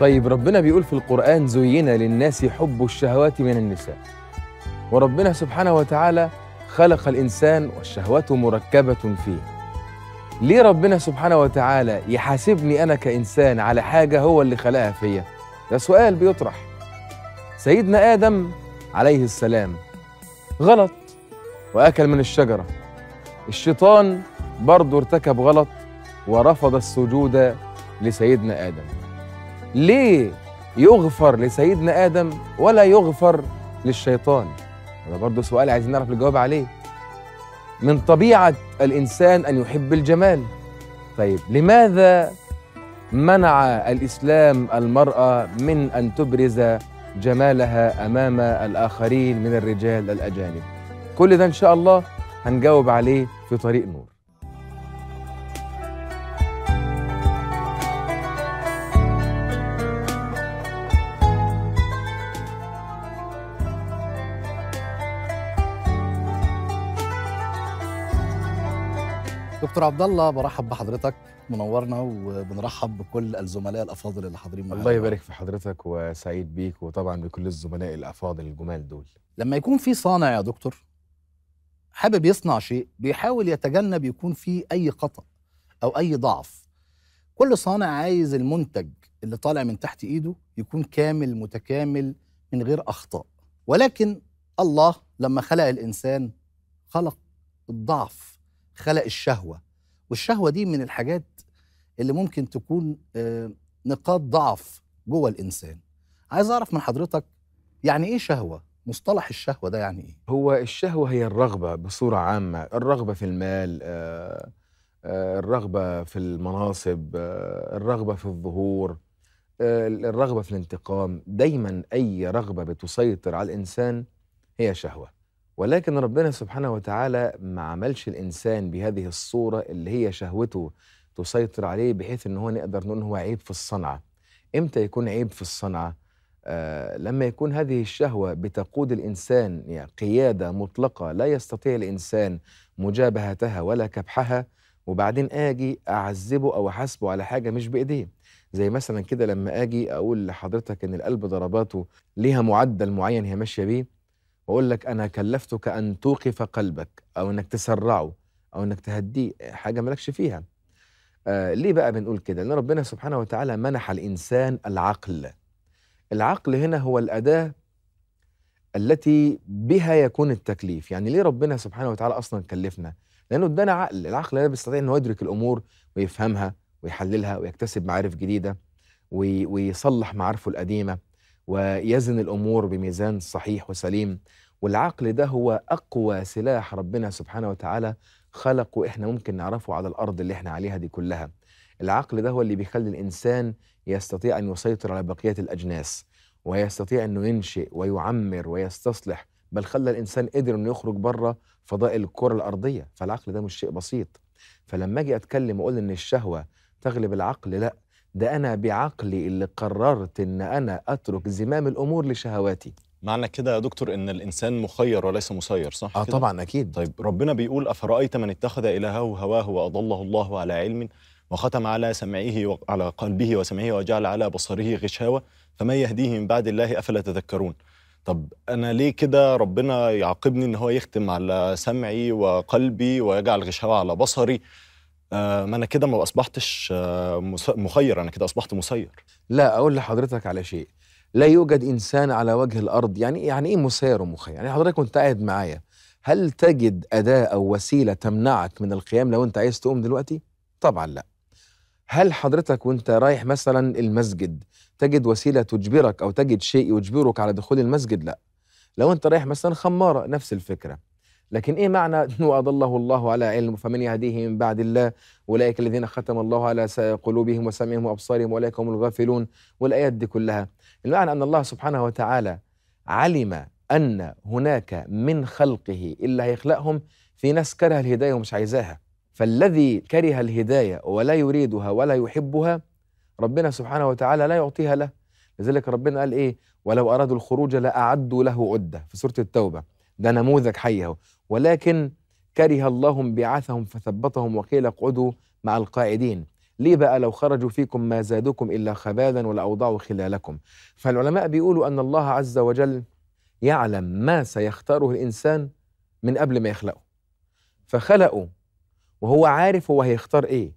طيب ربنا بيقول في القرآن زين للناس حب الشهوات من النساء وربنا سبحانه وتعالى خلق الإنسان والشهوات مركبة فيه ليه ربنا سبحانه وتعالى يحاسبني أنا كإنسان على حاجة هو اللي خلقها فيا ده سؤال بيطرح سيدنا آدم عليه السلام غلط وأكل من الشجرة الشيطان برضه ارتكب غلط ورفض السجود لسيدنا آدم ليه يغفر لسيدنا آدم ولا يغفر للشيطان ده برضه سؤال عايزين نعرف الجواب عليه من طبيعة الإنسان أن يحب الجمال طيب لماذا منع الإسلام المرأة من أن تبرز جمالها أمام الآخرين من الرجال الأجانب كل ده إن شاء الله هنجاوب عليه في طريق نور دكتور عبد الله برحب بحضرتك منورنا وبنرحب بكل الزملاء الافاضل اللي حاضرين معانا الله يبارك في حضرتك وسعيد بيك وطبعا بكل الزملاء الافاضل الجمال دول لما يكون في صانع يا دكتور حابب يصنع شيء بيحاول يتجنب يكون فيه اي خطا او اي ضعف كل صانع عايز المنتج اللي طالع من تحت ايده يكون كامل متكامل من غير اخطاء ولكن الله لما خلق الانسان خلق الضعف خلق الشهوه والشهوه دي من الحاجات اللي ممكن تكون آه، نقاط ضعف جوه الانسان عايز اعرف من حضرتك يعني ايه شهوه مصطلح الشهوه ده يعني ايه هو الشهوه هي الرغبه بصوره عامه الرغبه في المال آه، آه، الرغبه في المناصب الرغبه في الظهور الرغبه في الانتقام دايما اي رغبه بتسيطر على الانسان هي شهوه ولكن ربنا سبحانه وتعالى ما عملش الانسان بهذه الصوره اللي هي شهوته تسيطر عليه بحيث ان هو نقدر نقول هو عيب في الصنعه امتى يكون عيب في الصنعه آه لما يكون هذه الشهوه بتقود الانسان يعني قياده مطلقه لا يستطيع الانسان مجابهتها ولا كبحها وبعدين اجي اعذبه او احاسبه على حاجه مش بايديه زي مثلا كده لما اجي اقول لحضرتك ان القلب ضرباته ليها معدل معين هي ماشيه بيه واقول لك انا كلفتك ان توقف قلبك او انك تسرعه او انك تهديه حاجه مالكش فيها آه ليه بقى بنقول كده لان ربنا سبحانه وتعالى منح الانسان العقل العقل هنا هو الاداه التي بها يكون التكليف يعني ليه ربنا سبحانه وتعالى اصلا كلفنا لانه ادانا عقل العقل ده بيستطيع انه يدرك الامور ويفهمها ويحللها ويكتسب معارف جديده ويصلح معارفه القديمه ويزن الامور بميزان صحيح وسليم والعقل ده هو اقوى سلاح ربنا سبحانه وتعالى خلقه احنا ممكن نعرفه على الارض اللي احنا عليها دي كلها العقل ده هو اللي بيخلي الانسان يستطيع ان يسيطر على بقيه الاجناس ويستطيع انه ينشئ ويعمر ويستصلح بل خلى الانسان قدر انه يخرج بره فضاء الكره الارضيه فالعقل ده مش شيء بسيط فلما اجي اتكلم واقول ان الشهوه تغلب العقل لا ده أنا بعقلي اللي قررت إن أنا أترك زمام الأمور لشهواتي معنى كده يا دكتور ان الانسان مخير وليس مسير صح اه طبعا اكيد طيب ربنا بيقول افرايت من اتخذ الهه هواه واضله الله على علم وختم على سمعه وعلى قلبه وسمعه وجعل على بصره غشاوه فمن يهديه من بعد الله افلا تذكرون طب انا ليه كده ربنا يعاقبني ان هو يختم على سمعي وقلبي ويجعل غشاوه على بصري آه، ما انا كده ما اصبحتش آه، مخير انا كده اصبحت مسير لا اقول لحضرتك على شيء لا يوجد انسان على وجه الارض يعني إيه، يعني ايه مسير ومخير يعني حضرتك وانت قاعد معايا هل تجد اداه او وسيله تمنعك من القيام لو انت عايز تقوم دلوقتي طبعا لا هل حضرتك وانت رايح مثلا المسجد تجد وسيله تجبرك او تجد شيء يجبرك على دخول المسجد لا لو انت رايح مثلا خماره نفس الفكره لكن ايه معنى واضله الله على علم فمن يهديه من بعد الله اولئك الذين ختم الله على قلوبهم وسمعهم وابصارهم اولئك هم الغافلون والايات دي كلها المعنى ان الله سبحانه وتعالى علم ان هناك من خلقه الا هيخلقهم في ناس كره الهدايه ومش عايزاها فالذي كره الهدايه ولا يريدها ولا يحبها ربنا سبحانه وتعالى لا يعطيها له لذلك ربنا قال ايه ولو ارادوا الخروج لاعدوا له عده في سوره التوبه ده نموذج حي اهو ولكن كره الله انبعاثهم فثبطهم وقيل اقعدوا مع القاعدين ليه بقى لو خرجوا فيكم ما زادوكم إلا خبالا ولا أوضعوا خلالكم فالعلماء بيقولوا أن الله عز وجل يعلم ما سيختاره الإنسان من قبل ما يخلقه فخلقه وهو عارف هو هيختار إيه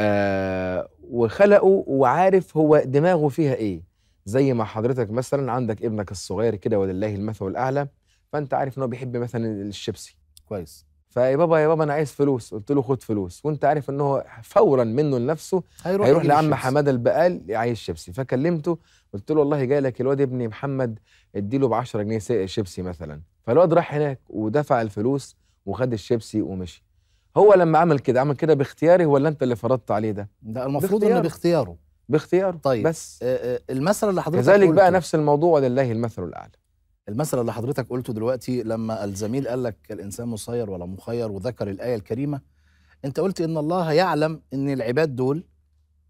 آه وخلقه وعارف هو دماغه فيها إيه زي ما حضرتك مثلا عندك ابنك الصغير كده ولله المثل الأعلى فانت عارف ان هو بيحب مثلا الشيبسي كويس فيا بابا يا بابا انا عايز فلوس قلت له خد فلوس وانت عارف ان هو فورا منه لنفسه هيروح, هيروح لعم حماده البقال عايز شيبسي فكلمته قلت له والله جاي لك الواد ابني محمد اديله ب 10 جنيه شيبسي مثلا فالواد راح هناك ودفع الفلوس وخد الشيبسي ومشي هو لما عمل كده عمل كده باختياره ولا انت اللي فرضت عليه ده ده المفروض انه باختياره باختياره طيب بس المثل اللي حضرتك كذلك بقى نفس الموضوع ولله المثل الاعلى المثل اللي حضرتك قلته دلوقتي لما الزميل قال لك الانسان مسير ولا مخير وذكر الايه الكريمه انت قلت ان الله يعلم ان العباد دول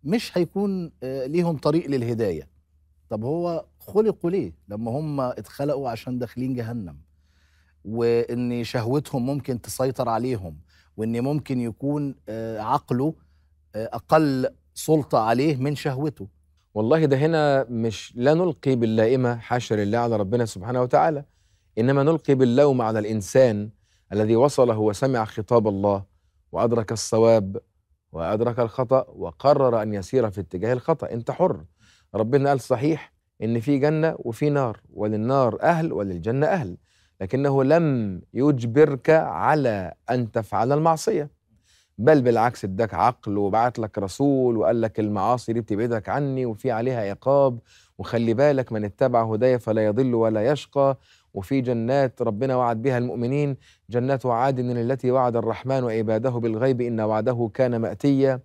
مش هيكون آه، ليهم طريق للهدايه طب هو خلقوا ليه لما هم اتخلقوا عشان داخلين جهنم وان شهوتهم ممكن تسيطر عليهم وان ممكن يكون آه، عقله آه، اقل سلطه عليه من شهوته والله ده هنا مش لا نلقي باللائمة حاشا لله على ربنا سبحانه وتعالى إنما نلقي باللوم على الإنسان الذي وصله وسمع خطاب الله وأدرك الصواب وأدرك الخطأ وقرر أن يسير في اتجاه الخطأ أنت حر ربنا قال صحيح إن في جنة وفي نار وللنار أهل وللجنة أهل لكنه لم يجبرك على أن تفعل المعصية بل بالعكس اداك عقل وبعت لك رسول وقال لك المعاصي دي بتبعدك عني وفي عليها عقاب وخلي بالك من اتبع هدايا فلا يضل ولا يشقى وفي جنات ربنا وعد بها المؤمنين جنات عادن التي وعد الرحمن عباده بالغيب إن وعده كان مأتيا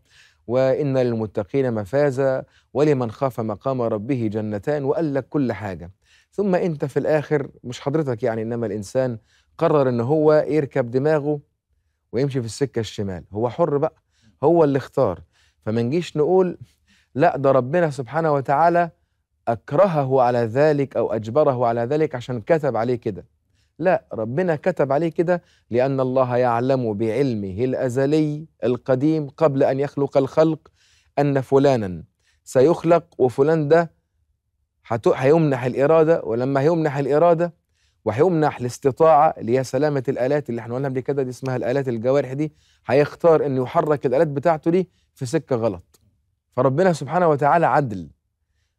وإن للمتقين مفازا ولمن خاف مقام ربه جنتان وقال لك كل حاجة ثم أنت في الآخر مش حضرتك يعني إنما الإنسان قرر إن هو يركب دماغه ويمشي في السكه الشمال هو حر بقى هو اللي اختار فما نجيش نقول لا ده ربنا سبحانه وتعالى اكرهه على ذلك او اجبره على ذلك عشان كتب عليه كده لا ربنا كتب عليه كده لان الله يعلم بعلمه الازلي القديم قبل ان يخلق الخلق ان فلانا سيخلق وفلان ده هيمنح الاراده ولما هيمنح الاراده وهيمنح الاستطاعه اللي هي سلامه الالات اللي احنا قلنا قبل كده دي اسمها الالات الجوارح دي هيختار انه يحرك الالات بتاعته دي في سكه غلط فربنا سبحانه وتعالى عدل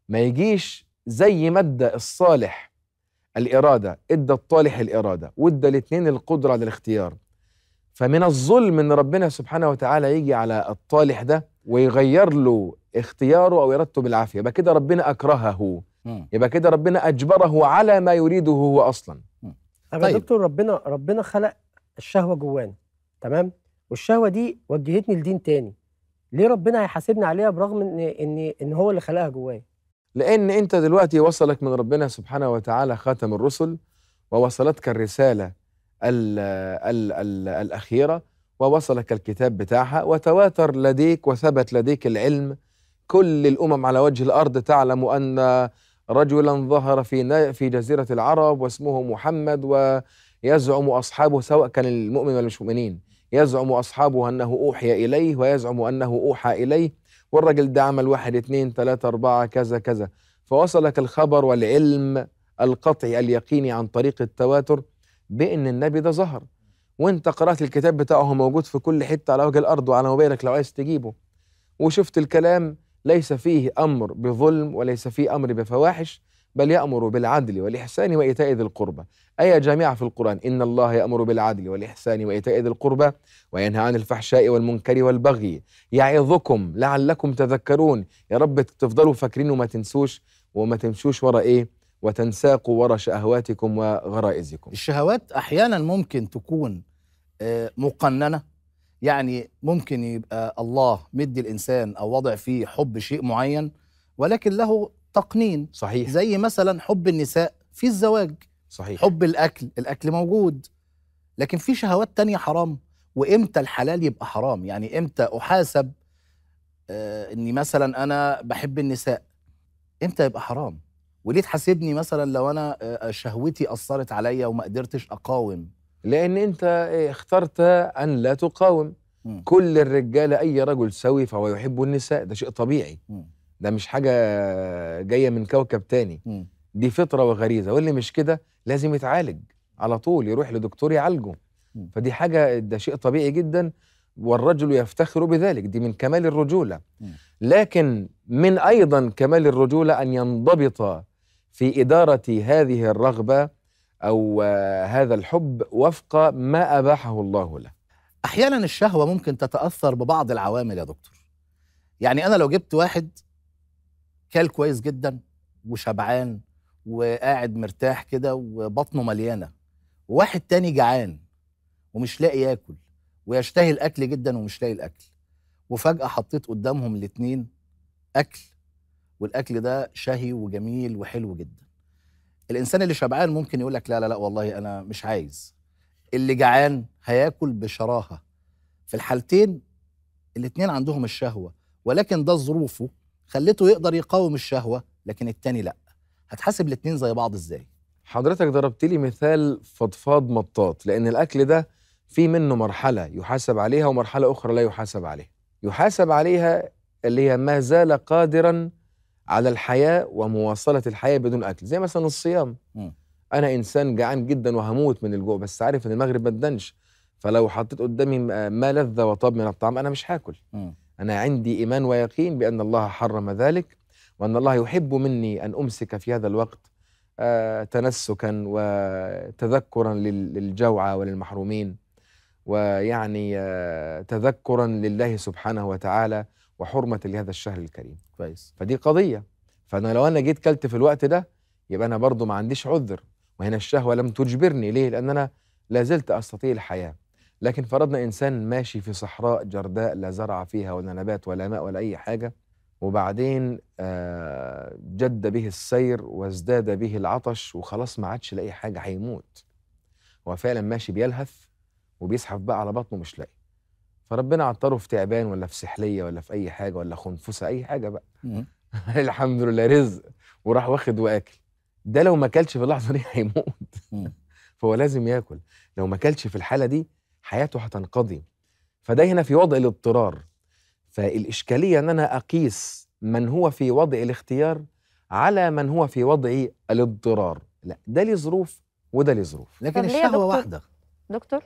ما يجيش زي ما ادى الصالح الاراده ادى الطالح الاراده وادى الاثنين القدره على الاختيار فمن الظلم ان ربنا سبحانه وتعالى يجي على الطالح ده ويغير له اختياره او ارادته بالعافيه يبقى كده ربنا اكرهه مم. يبقى كده ربنا اجبره على ما يريده هو اصلا طيب يا دكتور ربنا ربنا خلق الشهوه جوانا تمام والشهوه دي وجهتني لدين تاني ليه ربنا هيحاسبني عليها برغم ان ان ان هو اللي خلقها جوايا لان انت دلوقتي وصلك من ربنا سبحانه وتعالى خاتم الرسل ووصلتك الرساله الـ الـ الـ الاخيره ووصلك الكتاب بتاعها وتواتر لديك وثبت لديك العلم كل الامم على وجه الارض تعلم ان رجلا ظهر في في جزيرة العرب واسمه محمد ويزعم أصحابه سواء كان المؤمن ولا مش مؤمنين يزعم أصحابه أنه أوحي إليه ويزعم أنه أوحى إليه والرجل ده عمل واحد اثنين ثلاثة أربعة كذا كذا فوصلك الخبر والعلم القطعي اليقيني عن طريق التواتر بأن النبي ده ظهر وانت قرأت الكتاب بتاعه موجود في كل حتة على وجه الأرض وعلى موبايلك لو عايز تجيبه وشفت الكلام ليس فيه امر بظلم وليس فيه امر بفواحش بل يامر بالعدل والاحسان وايتاء ذي القربى ايه جامعه في القران ان الله يامر بالعدل والاحسان وايتاء ذي القربى وينهى عن الفحشاء والمنكر والبغي يعظكم لعلكم تذكرون يا رب تفضلوا فاكرين وما تنسوش وما تمشوش ورا ايه وتنساقوا ورا شهواتكم وغرائزكم الشهوات احيانا ممكن تكون آه، مقننه يعني ممكن يبقى الله مدي الانسان او وضع فيه حب شيء معين ولكن له تقنين صحيح زي مثلا حب النساء في الزواج صحيح حب الاكل الاكل موجود لكن في شهوات تانية حرام وامتى الحلال يبقى حرام يعني امتى احاسب آه اني مثلا انا بحب النساء امتى يبقى حرام وليه تحاسبني مثلا لو انا آه شهوتي اثرت عليا وما قدرتش اقاوم لأن أنت آه، اخترت أن لا تقاوم مم. كل الرجالة أي رجل سوي فهو يحب النساء ده شيء طبيعي مم. ده مش حاجة جاية من كوكب تاني مم. دي فطرة وغريزة واللي مش كده لازم يتعالج على طول يروح لدكتور يعالجه مم. فدي حاجة ده شيء طبيعي جدا والرجل يفتخر بذلك دي من كمال الرجولة لكن من أيضا كمال الرجولة أن ينضبط في إدارة هذه الرغبة او آه، هذا الحب وفق ما اباحه الله له احيانا الشهوه ممكن تتاثر ببعض العوامل يا دكتور يعني انا لو جبت واحد كال كويس جدا وشبعان وقاعد مرتاح كده وبطنه مليانه وواحد تاني جعان ومش لاقي ياكل ويشتهي الاكل جدا ومش لاقي الاكل وفجاه حطيت قدامهم الاتنين اكل والاكل ده شهي وجميل وحلو جدا الانسان اللي شبعان ممكن يقول لك لا لا لا والله انا مش عايز اللي جعان هياكل بشراهه في الحالتين الاثنين عندهم الشهوه ولكن ده ظروفه خلته يقدر يقاوم الشهوه لكن التاني لا هتحاسب الاثنين زي بعض ازاي حضرتك ضربت لي مثال فضفاض مطاط لان الاكل ده في منه مرحله يحاسب عليها ومرحله اخرى لا يحاسب عليها يحاسب عليها اللي هي ما زال قادرا على الحياه ومواصله الحياه بدون اكل زي مثلا الصيام انا انسان جعان جدا وهموت من الجوع بس عارف ان المغرب ما تدنش فلو حطيت قدامي ما لذ وطاب من الطعام انا مش هاكل انا عندي ايمان ويقين بان الله حرم ذلك وان الله يحب مني ان امسك في هذا الوقت آه، تنسكا وتذكرا للجوعى وللمحرومين ويعني آه، تذكرا لله سبحانه وتعالى وحرمة لهذا الشهر الكريم كويس فدي قضية فأنا لو أنا جيت كلت في الوقت ده يبقى أنا برضو ما عنديش عذر وهنا الشهوة لم تجبرني ليه؟ لأن أنا لا زلت أستطيع الحياة لكن فرضنا إنسان ماشي في صحراء جرداء لا زرع فيها ولا نبات ولا ماء ولا أي حاجة وبعدين آه، جد به السير وازداد به العطش وخلاص ما عادش لاقي حاجة هيموت هو فعلا ماشي بيلهث وبيزحف بقى على بطنه مش لاقي فربنا عطره في تعبان ولا في سحليه ولا في اي حاجه ولا خنفسه اي حاجه بقى الحمد لله رزق وراح واخد واكل ده لو ما اكلش في اللحظه دي هيموت فهو لازم ياكل لو ما اكلش في الحاله دي حياته هتنقضي فده هنا في وضع الاضطرار فالاشكاليه ان انا اقيس من هو في وضع الاختيار على من هو في وضع الاضطرار لا ده ليه ظروف وده ليه ظروف لكن الشهوه واحده دكتور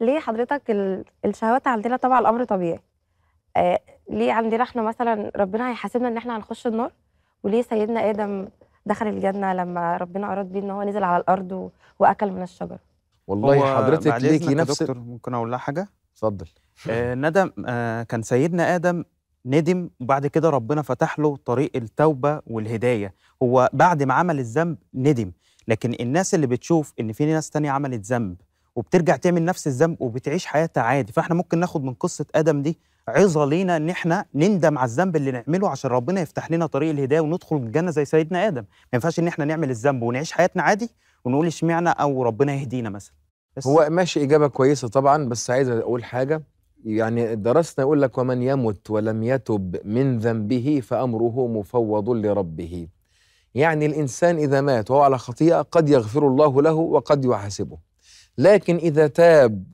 ليه حضرتك الشهوات عندنا طبعا الامر طبيعي آه ليه عندنا احنا مثلا ربنا هيحاسبنا ان احنا هنخش النار وليه سيدنا ادم دخل الجنه لما ربنا اراد بيه ان هو نزل على الارض واكل من الشجر والله حضرتك ليكي نفس دكتور ممكن اقول لها حاجه اتفضل آه ندم آه كان سيدنا ادم ندم وبعد كده ربنا فتح له طريق التوبه والهدايه هو بعد ما عمل الذنب ندم لكن الناس اللي بتشوف ان في ناس تانية عملت ذنب وبترجع تعمل نفس الذنب وبتعيش حياتها عادي فاحنا ممكن ناخد من قصه ادم دي عظه لينا ان احنا نندم على الذنب اللي نعمله عشان ربنا يفتح لنا طريق الهدايه وندخل الجنه زي سيدنا ادم ما ينفعش ان احنا نعمل الذنب ونعيش حياتنا عادي ونقول اشمعنى او ربنا يهدينا مثلا بس هو ماشي اجابه كويسه طبعا بس عايز اقول حاجه يعني درسنا يقول لك ومن يمت ولم يتب من ذنبه فامره مفوض لربه يعني الانسان اذا مات وهو على خطيئه قد يغفر الله له وقد يحاسبه لكن إذا تاب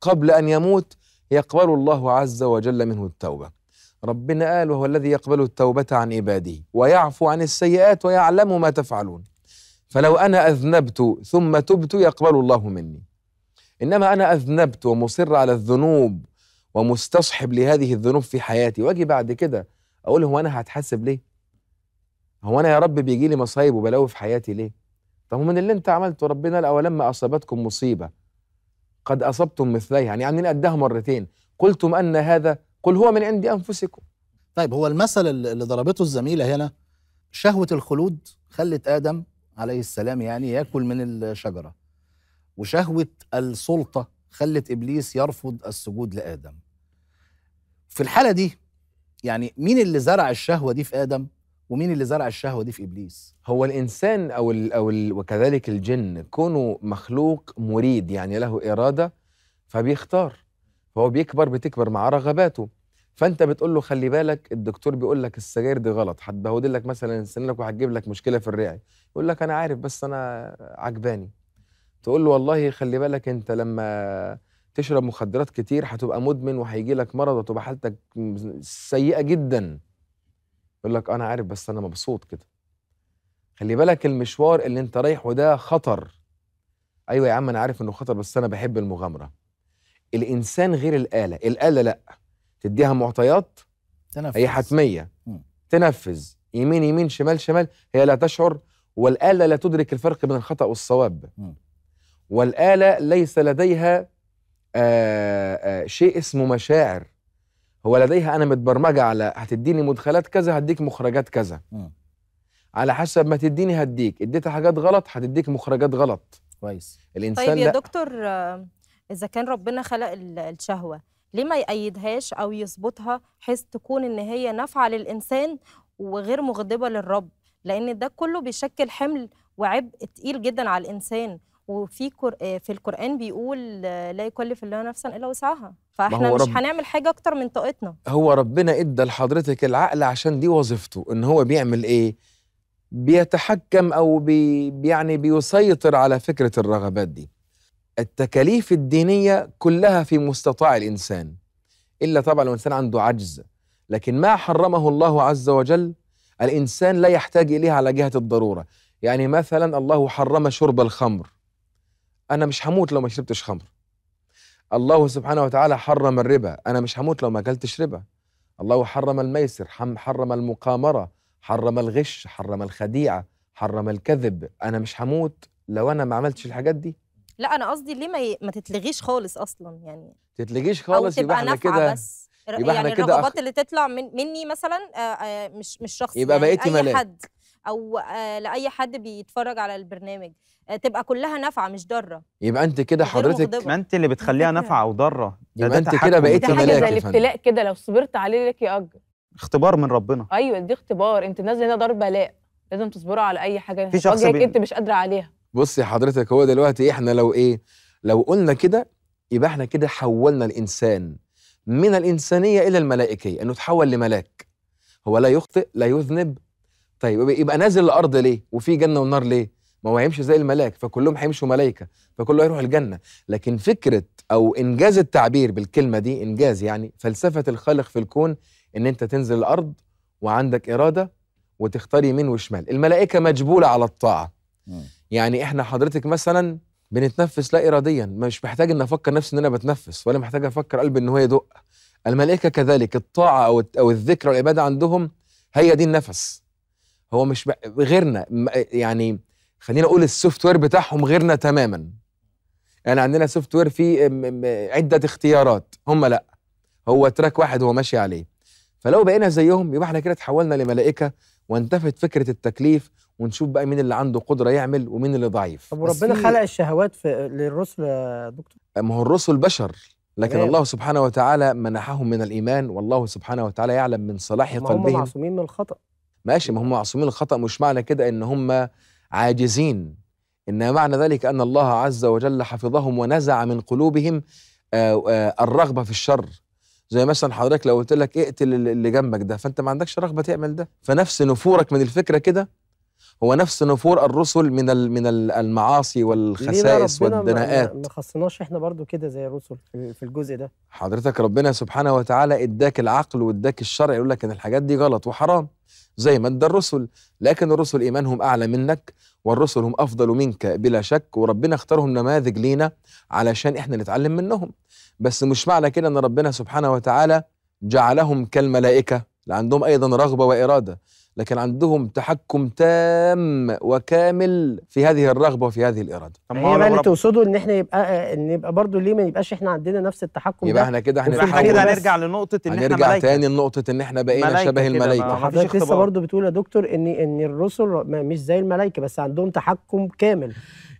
قبل أن يموت يقبل الله عز وجل منه التوبة ربنا قال وهو الذي يقبل التوبة عن عباده ويعفو عن السيئات ويعلم ما تفعلون فلو أنا أذنبت ثم تبت يقبل الله مني إنما أنا أذنبت ومصر على الذنوب ومستصحب لهذه الذنوب في حياتي وأجي بعد كده أقول هو أنا هتحاسب ليه؟ هو أنا يا رب بيجي لي مصايب وبلاوي في حياتي ليه؟ طب ومن اللي انت عملته ربنا قال ولما اصابتكم مصيبه قد اصبتم مثليها يعني يعني قدها مرتين قلتم ان هذا قل هو من عند انفسكم طيب هو المثل اللي ضربته الزميله هنا شهوه الخلود خلت ادم عليه السلام يعني ياكل من الشجره وشهوه السلطه خلت ابليس يرفض السجود لادم في الحاله دي يعني مين اللي زرع الشهوه دي في ادم ومين اللي زرع الشهوه دي في ابليس هو الانسان او الـ او الـ وكذلك الجن كونه مخلوق مريد يعني له اراده فبيختار فهو بيكبر بتكبر مع رغباته فانت بتقول له خلي بالك الدكتور بيقول لك السجاير دي غلط هتبهدل لك مثلا سنانك وهتجيب لك مشكله في الرئه يقول لك انا عارف بس انا عجباني تقول له والله خلي بالك انت لما تشرب مخدرات كتير هتبقى مدمن وهيجي لك مرض وتبقى حالتك سيئه جدا يقول لك انا عارف بس انا مبسوط كده خلي بالك المشوار اللي انت رايحه ده خطر ايوه يا عم انا عارف انه خطر بس انا بحب المغامره الانسان غير الاله الاله لا تديها معطيات تنفذ. هي حتميه م. تنفذ يمين يمين شمال شمال هي لا تشعر والاله لا تدرك الفرق بين الخطا والصواب م. والاله ليس لديها آآ آه، آآ آه، شيء اسمه مشاعر هو لديها انا متبرمجه على هتديني مدخلات كذا هديك مخرجات كذا م. على حسب ما تديني هديك اديتها حاجات غلط هتديك مخرجات غلط كويس الانسان طيب يا لا. دكتور اذا كان ربنا خلق الشهوه ليه ما يأيدهاش او يظبطها حيث تكون ان هي نافعه للانسان وغير مغضبه للرب لان ده كله بيشكل حمل وعبء تقيل جدا على الانسان وفي في القران بيقول لا يكلف الله نفسا الا وسعها فاحنا مش رب... هنعمل حاجه اكتر من طاقتنا هو ربنا ادى لحضرتك العقل عشان دي وظيفته ان هو بيعمل ايه بيتحكم او بي يعني بيسيطر على فكره الرغبات دي التكاليف الدينيه كلها في مستطاع الانسان الا طبعا لو الانسان عنده عجز لكن ما حرمه الله عز وجل الانسان لا يحتاج اليه على جهه الضروره يعني مثلا الله حرم شرب الخمر انا مش هموت لو ما شربتش خمر الله سبحانه وتعالى حرم الربا أنا مش هموت لو ما أكلتش ربا الله حرم الميسر حرم المقامرة حرم الغش حرم الخديعة حرم الكذب أنا مش هموت لو أنا ما عملتش الحاجات دي لا أنا قصدي ليه ما, ي... ما تتلغيش خالص أصلا يعني تتلغيش خالص أو تبقى يبقى نافعة كده بس يبقى يعني الرغبات أخ... اللي تطلع من مني مثلا آآ آه، آآ آه، مش مش شخص يبقى يعني بقيتي ملاك حد او آه، لاي حد بيتفرج على البرنامج آه، تبقى كلها نافعه مش ضاره يبقى انت كده حضرتك ما انت اللي بتخليها نافعه او ضاره يبقى انت كده بقيت حاجه زي الابتلاء كده لو صبرت عليه لك اجر اختبار من ربنا ايوه دي اختبار انت نازل هنا دار بلاء لازم تصبروا على اي حاجه في شخص بي... انت مش قادره عليها بصي حضرتك هو دلوقتي احنا لو ايه لو قلنا كده يبقى احنا كده حولنا الانسان من الانسانيه الى الملائكيه انه تحول لملاك هو لا يخطئ لا يذنب طيب يبقى نازل الارض ليه وفي جنه ونار ليه ما هو هيمشي زي الملاك فكلهم هيمشوا ملائكه فكله هيروح الجنه لكن فكره او انجاز التعبير بالكلمه دي انجاز يعني فلسفه الخالق في الكون ان انت تنزل الارض وعندك اراده وتختار يمين وشمال الملائكه مجبوله على الطاعه م. يعني احنا حضرتك مثلا بنتنفس لا اراديا مش محتاج ان افكر نفسي ان انا بتنفس ولا محتاج افكر قلبي ان هو يدق الملائكه كذلك الطاعه او او الذكر والعباده عندهم هي دي النفس هو مش غيرنا يعني خلينا اقول السوفت وير بتاعهم غيرنا تماما يعني عندنا سوفت وير فيه عده اختيارات هم لا هو تراك واحد هو ماشي عليه فلو بقينا زيهم يبقى احنا كده تحولنا لملائكه وانتفت فكره التكليف ونشوف بقى مين اللي عنده قدره يعمل ومين اللي ضعيف طب وربنا خلق الشهوات في للرسل يا دكتور ما هو الرسل بشر لكن الله سبحانه وتعالى منحهم من الايمان والله سبحانه وتعالى يعلم من صلاح قلبهم هم معصومين من الخطا ماشي ما هم معصومين الخطأ مش معنى كده إن هم عاجزين إنما معنى ذلك أن الله عز وجل حفظهم ونزع من قلوبهم آه، آه، الرغبة في الشر زي مثلا حضرتك لو قلت لك اقتل اللي جنبك ده فانت ما عندكش رغبه تعمل ده فنفس نفورك من الفكره كده هو نفس نفور الرسل من من المعاصي والخسائس والدناءات ما خصناش احنا برضو كده زي الرسل في الجزء ده حضرتك ربنا سبحانه وتعالى اداك العقل واداك الشرع يقول لك ان الحاجات دي غلط وحرام زي ما ادى الرسل لكن الرسل إيمانهم أعلى منك والرسل هم أفضل منك بلا شك وربنا اختارهم نماذج لينا علشان إحنا نتعلم منهم بس مش معنى كده أن ربنا سبحانه وتعالى جعلهم كالملائكة عندهم أيضا رغبة وإرادة لكن عندهم تحكم تام وكامل في هذه الرغبه وفي هذه الاراده هي بقى اللي تقصده ان احنا يبقى ان يبقى برضه ليه ما يبقاش احنا عندنا نفس التحكم يبقى ده احنا كده احنا كده هنرجع لنقطه ان هنرجع احنا ملايكة. تاني لنقطه ان احنا بقينا شبه الملائكه حضرتك لسه برضه بتقول يا دكتور ان ان الرسل مش زي الملائكه بس عندهم تحكم كامل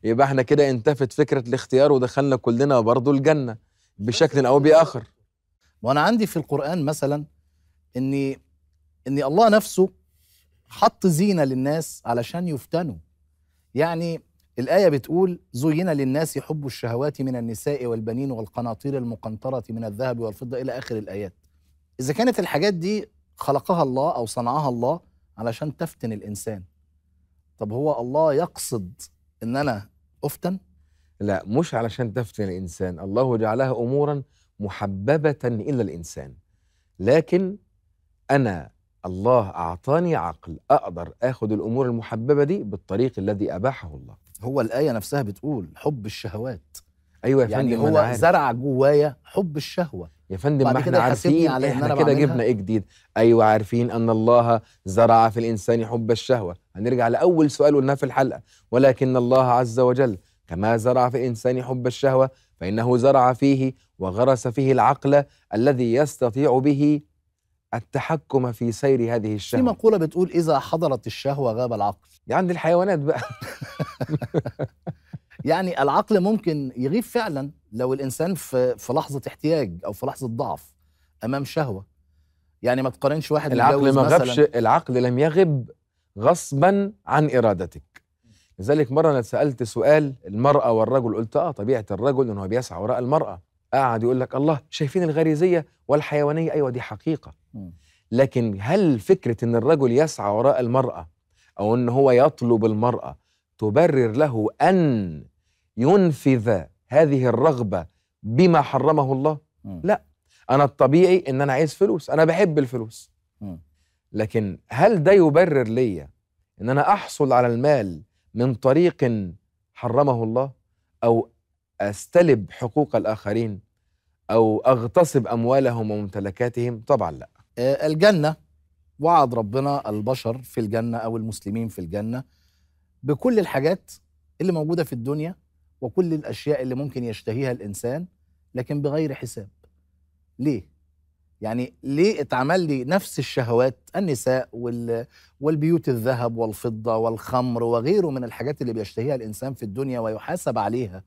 يبقى احنا كده انتفت فكره الاختيار ودخلنا كلنا برضه الجنه بشكل او باخر وانا عندي في القران مثلا ان ان الله نفسه حط زينة للناس علشان يفتنوا يعني الآية بتقول زين للناس حب الشهوات من النساء والبنين والقناطير المقنطرة من الذهب والفضة إلى آخر الآيات إذا كانت الحاجات دي خلقها الله أو صنعها الله علشان تفتن الإنسان طب هو الله يقصد إن أنا أفتن؟ لا مش علشان تفتن الإنسان الله جعلها أمورا محببة إلى الإنسان لكن أنا الله أعطاني عقل أقدر أخد الأمور المحببة دي بالطريق الذي أباحه الله هو الآية نفسها بتقول حب الشهوات أيوة يا يعني فندم هو زرع جوايا حب الشهوة يا فندم ما احنا عارفين على احنا كده جبنا ايه جديد ايوه عارفين ان الله زرع في الانسان حب الشهوه هنرجع لاول سؤال قلناه في الحلقه ولكن الله عز وجل كما زرع في الانسان حب الشهوه فانه زرع فيه وغرس فيه العقل الذي يستطيع به التحكم في سير هذه الشهوة في مقولة بتقول إذا حضرت الشهوة غاب العقل يعني الحيوانات بقى يعني العقل ممكن يغيب فعلا لو الإنسان في, في لحظة احتياج أو في لحظة ضعف أمام شهوة يعني ما تقارنش واحد العقل ما غابش العقل لم يغب غصبا عن إرادتك لذلك مرة أنا سألت سؤال المرأة والرجل قلت آه طبيعة الرجل أنه بيسعى وراء المرأة قعد يقول لك الله شايفين الغريزيه والحيوانيه ايوه دي حقيقه لكن هل فكره ان الرجل يسعى وراء المراه او ان هو يطلب المراه تبرر له ان ينفذ هذه الرغبه بما حرمه الله لا انا الطبيعي ان انا عايز فلوس انا بحب الفلوس لكن هل ده يبرر ليا ان انا احصل على المال من طريق حرمه الله او استلب حقوق الاخرين او اغتصب اموالهم وممتلكاتهم طبعا لا آه، الجنه وعد ربنا البشر في الجنه او المسلمين في الجنه بكل الحاجات اللي موجوده في الدنيا وكل الاشياء اللي ممكن يشتهيها الانسان لكن بغير حساب ليه يعني ليه اتعمل لي نفس الشهوات النساء وال... والبيوت الذهب والفضه والخمر وغيره من الحاجات اللي بيشتهيها الانسان في الدنيا ويحاسب عليها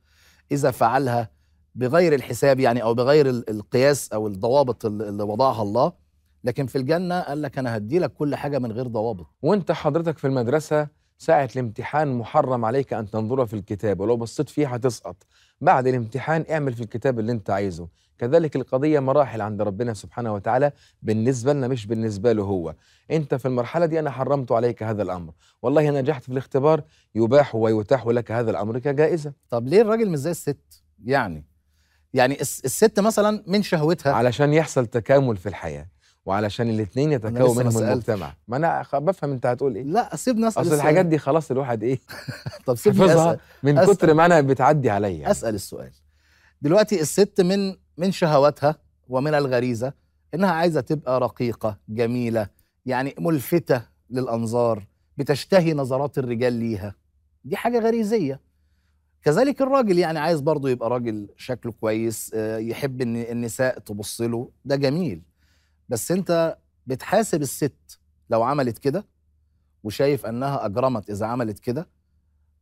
اذا فعلها بغير الحساب يعني او بغير القياس او الضوابط اللي وضعها الله لكن في الجنه قال لك انا هدي لك كل حاجه من غير ضوابط وانت حضرتك في المدرسه ساعه الامتحان محرم عليك ان تنظر في الكتاب ولو بصيت فيه هتسقط بعد الامتحان اعمل في الكتاب اللي انت عايزه كذلك القضيه مراحل عند ربنا سبحانه وتعالى بالنسبه لنا مش بالنسبه له هو انت في المرحله دي انا حرمت عليك هذا الامر والله نجحت في الاختبار يباح ويتاح لك هذا الامر كجائزه طب ليه الراجل مش زي الست يعني يعني الست مثلا من شهوتها علشان يحصل تكامل في الحياه وعلشان الاثنين يتكون منهم المجتمع ما انا بفهم انت هتقول ايه لا سيبني اسال اصل الحاجات دي خلاص الواحد ايه طب سيبني اسال من أسأل. كتر ما انا بتعدي عليا يعني. اسال السؤال دلوقتي الست من من شهواتها ومن الغريزه انها عايزه تبقى رقيقه جميله يعني ملفته للانظار بتشتهي نظرات الرجال ليها دي حاجه غريزيه كذلك الراجل يعني عايز برضه يبقى راجل شكله كويس آه، يحب ان النساء تبص له ده جميل بس انت بتحاسب الست لو عملت كده وشايف انها اجرمت اذا عملت كده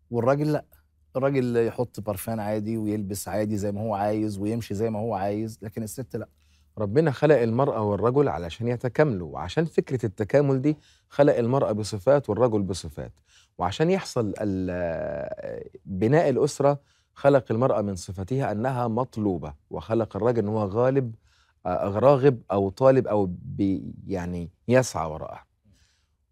والراجل لا الراجل يحط برفان عادي ويلبس عادي زي ما هو عايز ويمشي زي ما هو عايز لكن الست لا ربنا خلق المرأة والرجل علشان يتكاملوا وعشان فكرة التكامل دي خلق المرأة بصفات والرجل بصفات وعشان يحصل بناء الأسرة خلق المرأة من صفتها أنها مطلوبة وخلق الرجل أنه غالب آه، راغب او طالب او بي يعني يسعى وراءها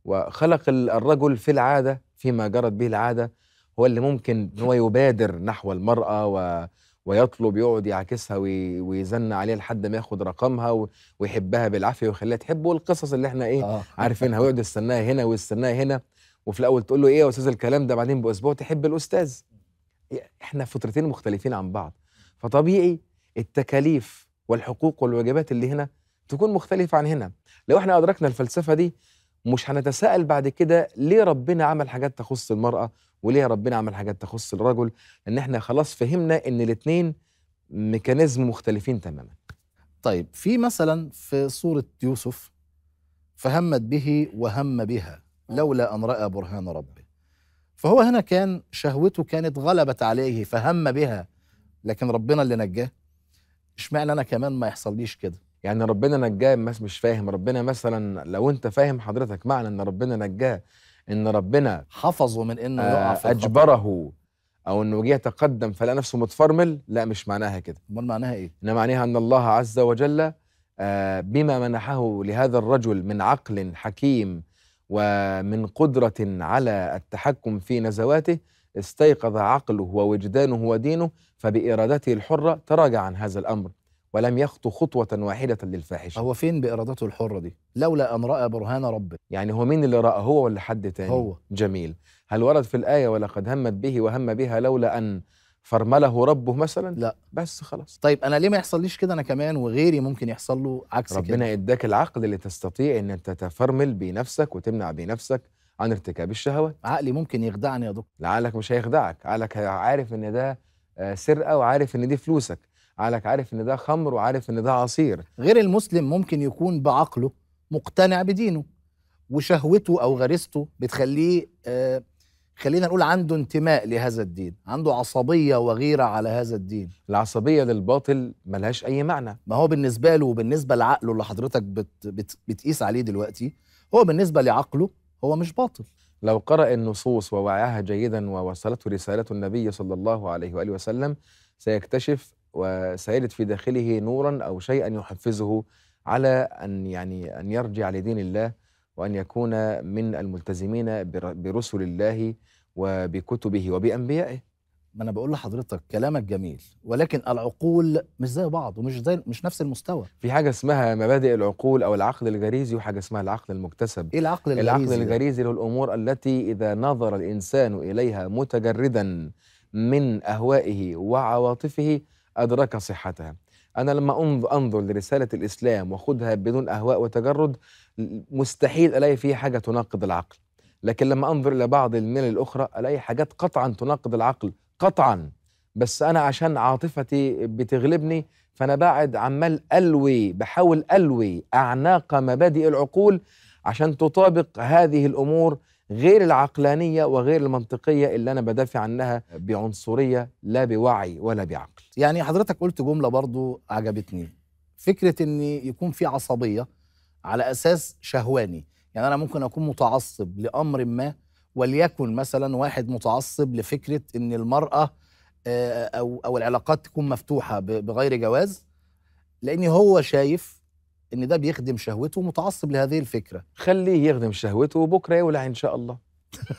وخلق الرجل في العاده فيما جرت به العاده هو اللي ممكن هو يبادر نحو المراه و ويطلب يقعد يعاكسها ويزن عليها لحد ما ياخد رقمها ويحبها بالعافيه ويخليها تحبه والقصص اللي احنا ايه آه. عارفينها ويقعد يستناها هنا ويستناها هنا وفي الاول تقول له ايه يا استاذ الكلام ده بعدين باسبوع تحب الاستاذ إيه، احنا فطرتين مختلفين عن بعض فطبيعي التكاليف والحقوق والواجبات اللي هنا تكون مختلفة عن هنا لو احنا أدركنا الفلسفة دي مش هنتساءل بعد كده ليه ربنا عمل حاجات تخص المرأة وليه ربنا عمل حاجات تخص الرجل لأن احنا خلاص فهمنا إن الاتنين ميكانيزم مختلفين تماما طيب في مثلا في سورة يوسف فهمت به وهم بها لولا أن رأى برهان ربه فهو هنا كان شهوته كانت غلبت عليه فهم بها لكن ربنا اللي نجاه اشمعنى انا كمان ما يحصليش كده يعني ربنا نجاه الناس مش فاهم ربنا مثلا لو انت فاهم حضرتك معنى ان ربنا نجاه ان ربنا حفظه من انه آه، يقع في اجبره او انه جه تقدم فلقى نفسه متفرمل لا مش معناها كده امال معناها ايه ان معناها ان الله عز وجل آه، بما منحه لهذا الرجل من عقل حكيم ومن قدرة على التحكم في نزواته استيقظ عقله ووجدانه ودينه فبإرادته الحرة تراجع عن هذا الأمر ولم يخطو خطوة واحدة للفاحشة هو فين بإرادته الحرة دي؟ لولا أن رأى برهان ربه يعني هو مين اللي رأى هو ولا حد تاني؟ هو جميل هل ورد في الآية ولقد همت به وهم بها لولا أن فرمله ربه مثلا لا بس خلاص طيب انا ليه ما يحصليش كده انا كمان وغيري ممكن يحصل له عكس ربنا كده ربنا اداك العقل اللي تستطيع ان انت تفرمل بنفسك وتمنع بنفسك عن ارتكاب الشهوات عقلي ممكن يخدعني يا دكتور عقلك مش هيخدعك عقلك عارف ان ده آه، سرقه وعارف ان دي فلوسك عقلك عارف ان ده خمر وعارف ان ده عصير غير المسلم ممكن يكون بعقله مقتنع بدينه وشهوته او غريزته بتخليه آه، خلينا نقول عنده انتماء لهذا الدين عنده عصبيه وغيره على هذا الدين العصبيه للباطل ملهاش اي معنى ما هو بالنسبه له وبالنسبه لعقله اللي حضرتك بت بت بتقيس عليه دلوقتي هو بالنسبه لعقله هو مش باطل لو قرأ النصوص ووعاها جيدا ووصلته رسالة النبي صلى الله عليه وآله وسلم سيكتشف وسيجد في داخله نورا أو شيئا يحفزه على أن يعني أن يرجع لدين الله وأن يكون من الملتزمين برسل الله وبكتبه وبأنبيائه ما انا بقول لحضرتك كلامك جميل ولكن العقول مش زي بعض ومش زي مش نفس المستوى في حاجه اسمها مبادئ العقول او العقل الغريزي وحاجه اسمها العقل المكتسب ايه العقل الغريزي العقل الغريزي هو الامور التي اذا نظر الانسان اليها متجردا من اهوائه وعواطفه ادرك صحتها انا لما انظر لرساله الاسلام واخدها بدون اهواء وتجرد مستحيل الاقي فيها حاجه تناقض العقل لكن لما انظر الى بعض الملل الاخرى الاقي حاجات قطعا تناقض العقل قطعا بس انا عشان عاطفتي بتغلبني فانا قاعد عمال الوي بحاول الوي اعناق مبادئ العقول عشان تطابق هذه الامور غير العقلانيه وغير المنطقيه اللي انا بدافع عنها بعنصريه لا بوعي ولا بعقل يعني حضرتك قلت جمله برضو عجبتني فكره ان يكون في عصبيه على اساس شهواني يعني انا ممكن اكون متعصب لامر ما وليكن مثلا واحد متعصب لفكره ان المراه آه، او او العلاقات تكون مفتوحه بغير جواز لان هو شايف ان ده بيخدم شهوته ومتعصب لهذه الفكره خليه يخدم شهوته وبكره يولع ان شاء الله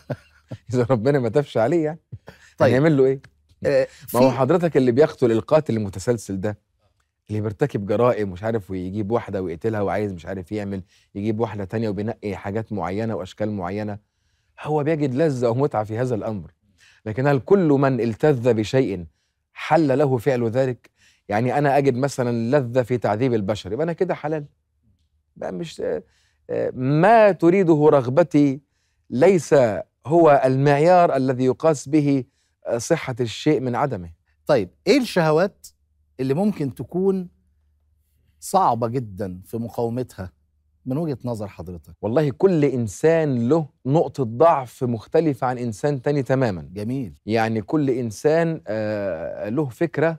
اذا ربنا ما تفش عليه يعني طيب هنعمل له ايه آه، ما هو حضرتك اللي بيقتل القاتل المتسلسل ده اللي بيرتكب جرائم مش عارف ويجيب واحده ويقتلها وعايز مش عارف يعمل يجيب واحده تانية وبينقي حاجات معينه واشكال معينه هو بيجد لذة ومتعة في هذا الأمر لكن هل كل من التذ بشيء حل له فعل ذلك يعني أنا أجد مثلا لذة في تعذيب البشر يبقى أنا كده حلال بقى مش آه، ما تريده رغبتي ليس هو المعيار الذي يقاس به آه، صحة الشيء من عدمه طيب إيه الشهوات اللي ممكن تكون صعبة جدا في مقاومتها من وجهه نظر حضرتك والله كل انسان له نقطه ضعف مختلفه عن انسان تاني تماما جميل يعني كل انسان آه، له فكره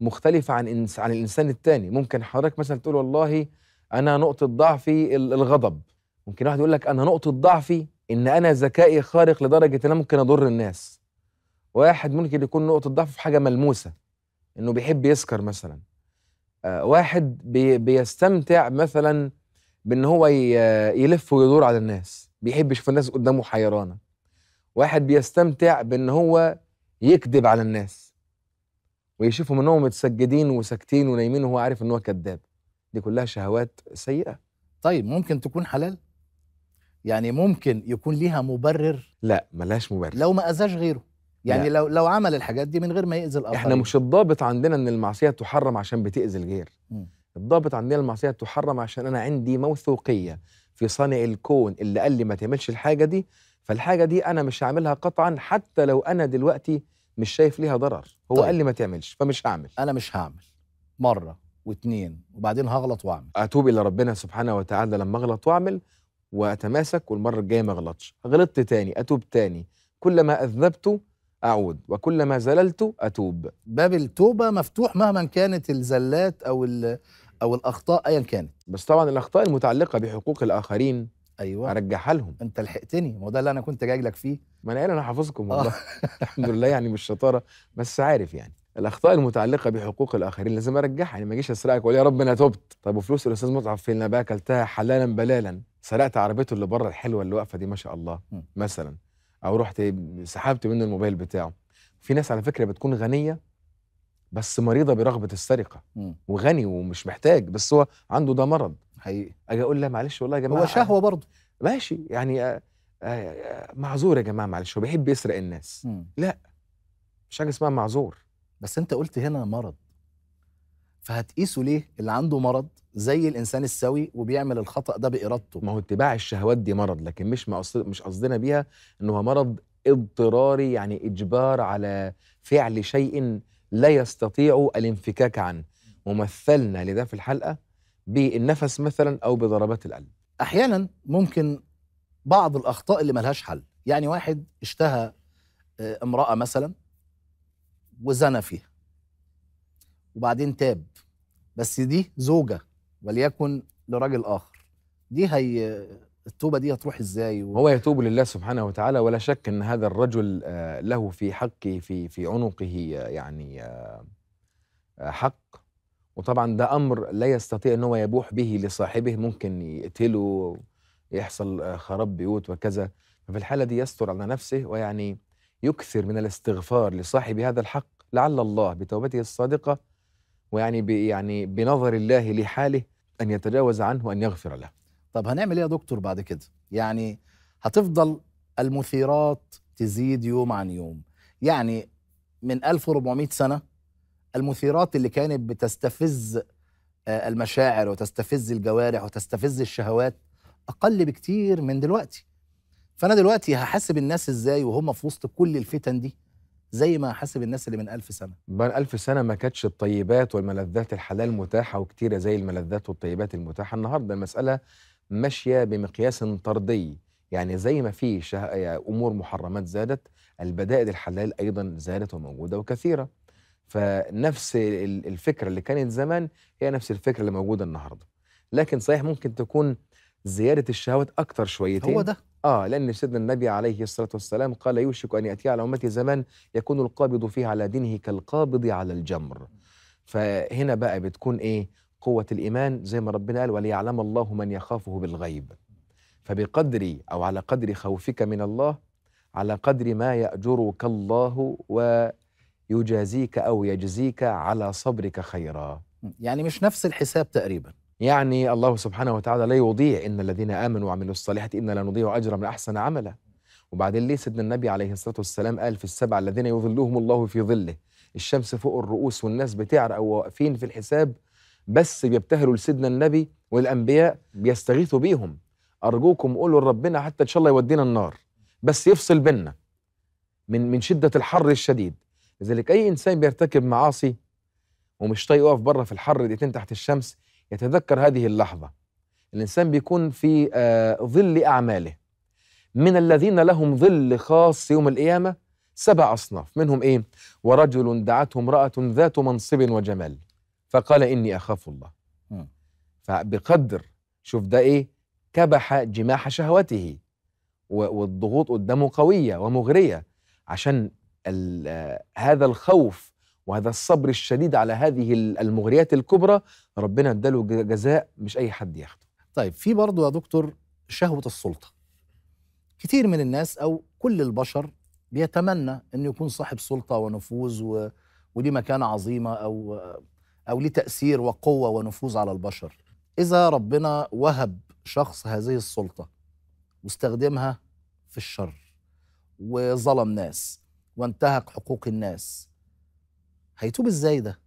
مختلفه عن عن الانسان التاني ممكن حضرتك مثلا تقول والله انا نقطه ضعفي الغضب ممكن واحد يقول لك انا نقطه ضعفي ان انا ذكائي خارق لدرجه ان انا ممكن اضر الناس واحد ممكن يكون نقطه ضعفه في حاجه ملموسه انه بيحب يسكر مثلا آه، واحد بيستمتع مثلا بان هو يلف ويدور على الناس بيحب يشوف الناس قدامه حيرانه واحد بيستمتع بان هو يكذب على الناس ويشوفهم انهم متسجدين وساكتين ونايمين وهو عارف ان هو كذاب دي كلها شهوات سيئه طيب ممكن تكون حلال يعني ممكن يكون ليها مبرر لا ملاش مبرر لو ما اذاش غيره يعني لا. لو لو عمل الحاجات دي من غير ما يأذي الآخرين احنا مش الضابط عندنا ان المعصيه تحرم عشان بتأذي الغير الضابط عندنا المعصيه تحرم عشان انا عندي موثوقيه في صانع الكون اللي قال لي ما تعملش الحاجه دي فالحاجه دي انا مش هعملها قطعا حتى لو انا دلوقتي مش شايف ليها ضرر هو طيب. قال لي ما تعملش فمش هعمل انا مش هعمل مره واثنين وبعدين هغلط واعمل اتوب الى ربنا سبحانه وتعالى لما اغلط واعمل واتماسك والمره الجايه ما اغلطش غلطت تاني اتوب تاني كلما اذنبت اعود وكلما زللت اتوب باب التوبه مفتوح مهما كانت الزلات او او الاخطاء ايا كانت بس طبعا الاخطاء المتعلقه بحقوق الاخرين ايوه ارجعها لهم انت لحقتني ما ده اللي انا كنت جاي لك فيه ما انا قايل انا حافظكم آه. والله الحمد لله يعني مش شطاره بس عارف يعني الاخطاء المتعلقه بحقوق الاخرين لازم ارجعها يعني ما اجيش اسرقك واقول يا رب انا تبت طب وفلوس الاستاذ مطعم فين انا بقى اكلتها حلالا بلالا سرقت عربيته اللي بره الحلوه اللي واقفه دي ما شاء الله مثلا او رحت سحبت منه الموبايل بتاعه في ناس على فكره بتكون غنيه بس مريضه برغبه السرقه وغني ومش محتاج بس هو عنده ده مرض حقيقي اجي اقول لها معلش والله يا جماعه هو شهوه برضه ماشي يعني آه، آه، آه، معذور يا جماعه معلش هو بيحب يسرق الناس مم. لا مش حاجه اسمها معذور بس انت قلت هنا مرض فهتقيسه ليه اللي عنده مرض زي الانسان السوي وبيعمل الخطا ده بارادته ما هو اتباع الشهوات دي مرض لكن مش مش قصدنا بيها ان هو مرض اضطراري يعني اجبار على فعل شيء لا يستطيع الانفكاك عنه ومثلنا لده في الحلقة بالنفس مثلا أو بضربات القلب أحيانا ممكن بعض الأخطاء اللي ملهاش حل يعني واحد اشتهى آه، امرأة مثلا وزنى فيها وبعدين تاب بس دي زوجة وليكن لراجل آخر دي هي التوبه دي هتروح ازاي و... هو يتوب لله سبحانه وتعالى ولا شك ان هذا الرجل آه، له في حقه في في عنقه آه، يعني آه، حق وطبعا ده امر لا يستطيع ان هو يبوح به لصاحبه ممكن يقتله يحصل خراب بيوت وكذا ففي الحاله دي يستر على نفسه ويعني يكثر من الاستغفار لصاحب هذا الحق لعل الله بتوبته الصادقه ويعني يعني بنظر الله لحاله ان يتجاوز عنه وان يغفر له طب هنعمل ايه يا دكتور بعد كده يعني هتفضل المثيرات تزيد يوم عن يوم يعني من 1400 سنه المثيرات اللي كانت بتستفز آه، المشاعر وتستفز الجوارح وتستفز الشهوات اقل بكتير من دلوقتي فانا دلوقتي هحاسب الناس ازاي وهم في وسط كل الفتن دي زي ما حاسب الناس اللي من ألف سنة من ألف سنة ما كانتش الطيبات والملذات الحلال متاحة وكتيرة زي الملذات والطيبات المتاحة النهاردة المسألة ماشيه بمقياس طردي يعني زي ما في امور محرمات زادت البدائل الحلال ايضا زادت وموجوده وكثيره فنفس الفكره اللي كانت زمان هي نفس الفكره اللي موجوده النهارده لكن صحيح ممكن تكون زياده الشهوات اكتر شويتين هو ده اه لان سيدنا النبي عليه الصلاه والسلام قال يوشك ان ياتي على امتي زمان يكون القابض فيه على دينه كالقابض على الجمر فهنا بقى بتكون ايه قوة الإيمان زي ما ربنا قال وليعلم الله من يخافه بالغيب فبقدر أو على قدر خوفك من الله على قدر ما يأجرك الله ويجازيك أو يجزيك على صبرك خيرا يعني مش نفس الحساب تقريبا يعني الله سبحانه وتعالى لا يضيع إن الذين آمنوا وعملوا الصالحات إنا لا نضيع أجر من أحسن عملا وبعدين ليه سيدنا النبي عليه الصلاة والسلام قال في السبعة الذين يظلهم الله في ظله الشمس فوق الرؤوس والناس بتعرق وواقفين في الحساب بس بيبتهلوا لسيدنا النبي والانبياء بيستغيثوا بيهم ارجوكم قولوا لربنا حتى ان شاء الله يودينا النار بس يفصل بينا من من شده الحر الشديد لذلك اي انسان بيرتكب معاصي ومش طايق يقف بره في الحر دقيقتين تحت الشمس يتذكر هذه اللحظه الانسان بيكون في آه، ظل اعماله من الذين لهم ظل خاص يوم القيامه سبع اصناف منهم ايه ورجل دعته امراه ذات منصب وجمال فقال إني أخاف الله فبقدر شوف ده إيه كبح جماح شهوته والضغوط قدامه قوية ومغرية عشان هذا الخوف وهذا الصبر الشديد على هذه المغريات الكبرى ربنا اداله جزاء مش أي حد ياخده طيب في برضه يا دكتور شهوة السلطة كتير من الناس أو كل البشر بيتمنى أن يكون صاحب سلطة ونفوذ و... وليه مكانة عظيمة أو او ليه تاثير وقوه ونفوذ على البشر اذا ربنا وهب شخص هذه السلطه واستخدمها في الشر وظلم ناس وانتهك حقوق الناس هيتوب ازاي ده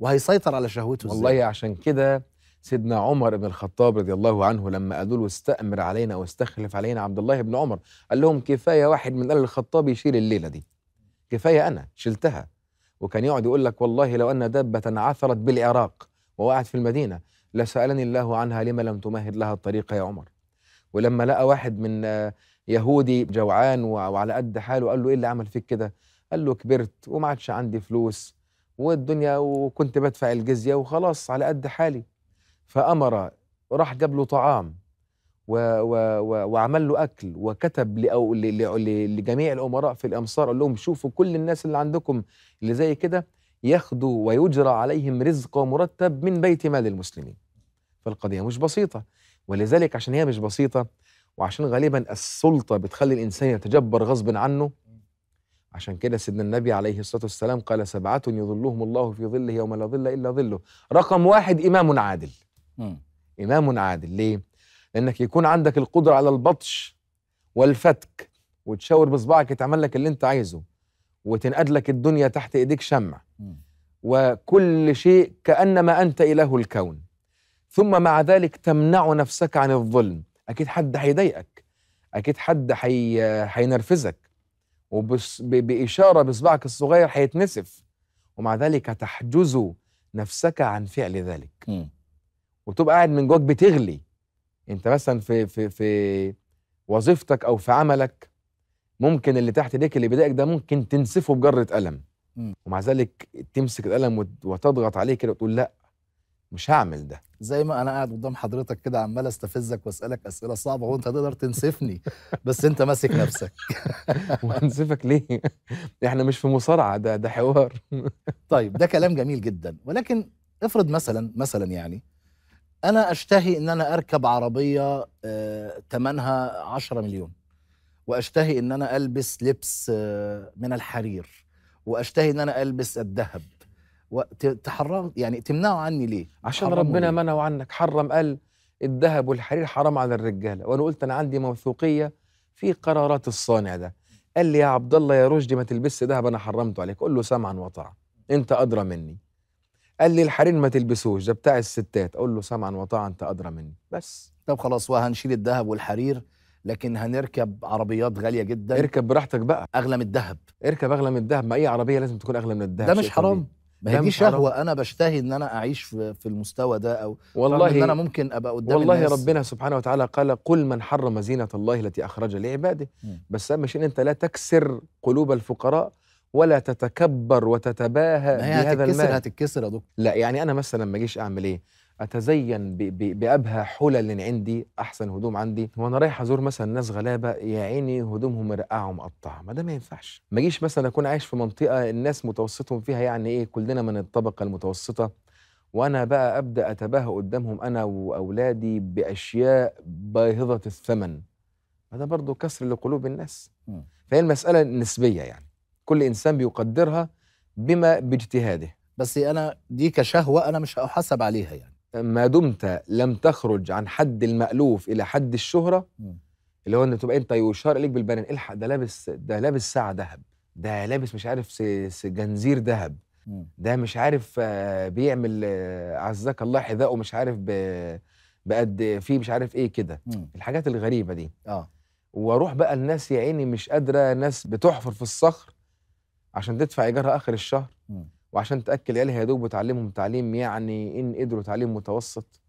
وهيسيطر على شهوته والله ازاي والله عشان كده سيدنا عمر بن الخطاب رضي الله عنه لما قالوا له استأمر علينا واستخلف علينا عبد الله بن عمر قال لهم كفاية واحد من آل الخطاب يشيل الليلة دي كفاية أنا شلتها وكان يقعد يقول لك والله لو أن دابة عثرت بالعراق ووقعت في المدينة لسألني الله عنها لما لم تمهد لها الطريق يا عمر ولما لقى واحد من يهودي جوعان وعلى قد حاله قال له ايه اللي عمل فيك كده قال له كبرت وما عادش عندي فلوس والدنيا وكنت بدفع الجزيه وخلاص على قد حالي فامر راح جاب له طعام و و و وعمل له اكل وكتب لأو لجميع الامراء في الامصار قال لهم شوفوا كل الناس اللي عندكم اللي زي كده ياخدوا ويجرى عليهم رزق ومرتب من بيت مال المسلمين فالقضيه مش بسيطه ولذلك عشان هي مش بسيطه وعشان غالبا السلطه بتخلي الانسان يتجبر غصب عنه عشان كده سيدنا النبي عليه الصلاه والسلام قال سبعه يظلهم الله في ظله يوم لا ظل الا ظله رقم واحد امام عادل امام عادل ليه انك يكون عندك القدره على البطش والفتك وتشاور بصباعك يتعمل لك اللي انت عايزه وتنقد لك الدنيا تحت ايديك شمع وكل شيء كانما انت اله الكون ثم مع ذلك تمنع نفسك عن الظلم اكيد حد هيضايقك اكيد حد هينرفزك وباشاره بصباعك الصغير هيتنسف ومع ذلك تحجز نفسك عن فعل ذلك م. وتبقى قاعد من جواك بتغلي انت مثلا في في في وظيفتك او في عملك ممكن اللي تحت ايديك اللي بيضايقك ده ممكن تنسفه بجره قلم ومع ذلك تمسك القلم وتضغط عليه كده وتقول لا مش هعمل ده زي ما انا قاعد قدام حضرتك كده عمال استفزك واسالك اسئله صعبه وانت تقدر تنسفني بس انت ماسك نفسك وانسفك ليه احنا مش في مصارعه ده ده حوار طيب ده كلام جميل جدا ولكن افرض مثلا مثلا يعني انا اشتهي ان انا اركب عربيه ثمنها آه، 10 مليون واشتهي ان انا البس لبس آه، من الحرير واشتهي ان انا البس الذهب تحرم يعني تمنعه عني ليه عشان ربنا منعه عنك حرم قال الذهب والحرير حرام على الرجاله وانا قلت انا عندي موثوقيه في قرارات الصانع ده قال لي يا عبد الله يا رشدي ما تلبسش ذهب انا حرمته عليك قول له سمعا وطاعه انت ادرى مني قال لي الحرير ما تلبسوش ده بتاع الستات اقول له سمعا وطاعا انت ادرى مني بس طب خلاص وهنشيل الذهب والحرير لكن هنركب عربيات غاليه جدا اركب براحتك بقى اغلى من الذهب اركب اغلى من الذهب ما اي عربيه لازم تكون اغلى من الذهب ده مش حرام ما هي دي شهوه انا بشتهي ان انا اعيش في, المستوى ده او والله ان انا ممكن ابقى قدام والله الناس. ربنا سبحانه وتعالى قال قل من حرم زينه الله التي اخرج لعباده بس أهم ان انت لا تكسر قلوب الفقراء ولا تتكبر وتتباهى بهذا المال هتتكسر يا دكتور لا يعني انا مثلا لما اجيش اعمل ايه اتزين بابهى حلل عندي احسن هدوم عندي وانا رايح ازور مثلا ناس غلابه يا عيني هدومهم مرقعه ومقطعه ما ده ما ينفعش ما اجيش مثلا اكون عايش في منطقه الناس متوسطهم فيها يعني ايه كلنا من الطبقه المتوسطه وانا بقى ابدا اتباهى قدامهم انا واولادي باشياء باهظه الثمن هذا برضه كسر لقلوب الناس فهي المساله نسبيه يعني كل انسان بيقدرها بما باجتهاده بس انا دي كشهوه انا مش هحاسب عليها يعني ما دمت لم تخرج عن حد المألوف الى حد الشهره م. اللي هو ان تبقى انت يشار اليك بالبنان الحق ده لابس ده لابس ساعه ذهب ده لابس مش عارف جنزير ذهب ده مش عارف آه، بيعمل آه، عزك الله حذاءه مش عارف بقد فيه مش عارف ايه كده الحاجات الغريبه دي اه واروح بقى الناس يا عيني مش قادره ناس بتحفر في الصخر عشان تدفع ايجارها اخر الشهر وعشان تاكل عيالها يا دوب وتعلمهم تعليم يعني ان قدروا تعليم متوسط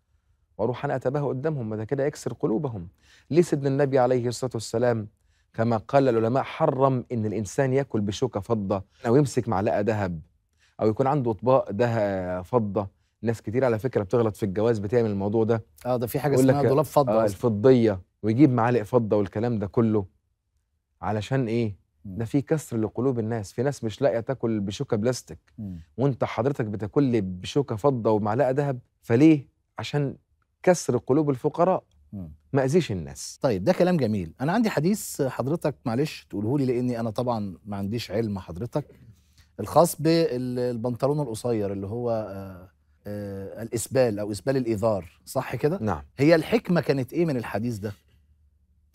واروح انا اتباهى قدامهم ده كده يكسر قلوبهم ليه سيدنا النبي عليه الصلاه والسلام كما قال العلماء حرم ان الانسان ياكل بشوكه فضه او يمسك معلقه ذهب او يكون عنده اطباق ده فضه ناس كتير على فكره بتغلط في الجواز بتعمل الموضوع ده اه ده في حاجه اسمها دولاب فضه آه الفضيه ويجيب معالق فضه والكلام ده كله علشان ايه ده في كسر لقلوب الناس في ناس مش لاقيه تاكل بشوكه بلاستيك وانت حضرتك بتاكل بشوكه فضه ومعلقه ذهب فليه عشان كسر قلوب الفقراء ما اذيش الناس طيب ده كلام جميل انا عندي حديث حضرتك معلش تقوله لي لاني انا طبعا ما عنديش علم حضرتك الخاص بالبنطلون القصير اللي هو آه، آه، الاسبال او اسبال الايذار صح كده نعم هي الحكمه كانت ايه من الحديث ده